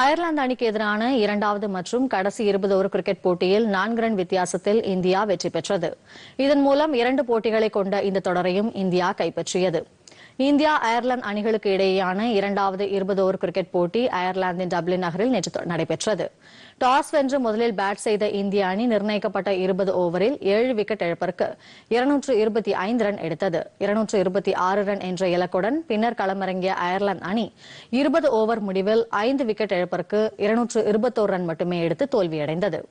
Ireland அணிக்கு எதிரான இரண்டாவது மற்றும் கடைசி இருபது ஒரு கிரிக்கெட் போட்டியில் நான்கு ரன் வித்தியாசத்தில் இந்தியா வெற்றி பெற்றது இதன் மூலம் இரண்டு போட்டிகளை கொண்ட இந்த தொடரையும் இந்தியா கைப்பற்றியது இந்தியா அயர்லாந்து அணிகளுக்கு இடையேயான இரண்டாவது இருபது ஓவர் கிரிக்கெட் போட்டி அயர்லாந்தின் டப்ளின் நகரில் நேற்று நடைபெற்றது டாஸ் வென்று முதலில் பேட் செய்த இந்திய அணி நிர்ணயிக்கப்பட்ட இருபது ஓவரில் ஏழு விக்கெட் இழப்பிற்கு இருநூற்று இருபத்தி ஐந்து ரன் எடுத்தது இருநூற்று இருபத்தி ஆறு ரன் என்ற இலக்குடன் பின்னர் களமிறங்கிய அயர்லாந்து அணி இருபது ஓவர் முடிவில் ஐந்து விக்கெட் இழப்பிற்கு இருநூற்று இருபத்தோரு ரன் மட்டுமே எடுத்து தோல்வியடைந்தது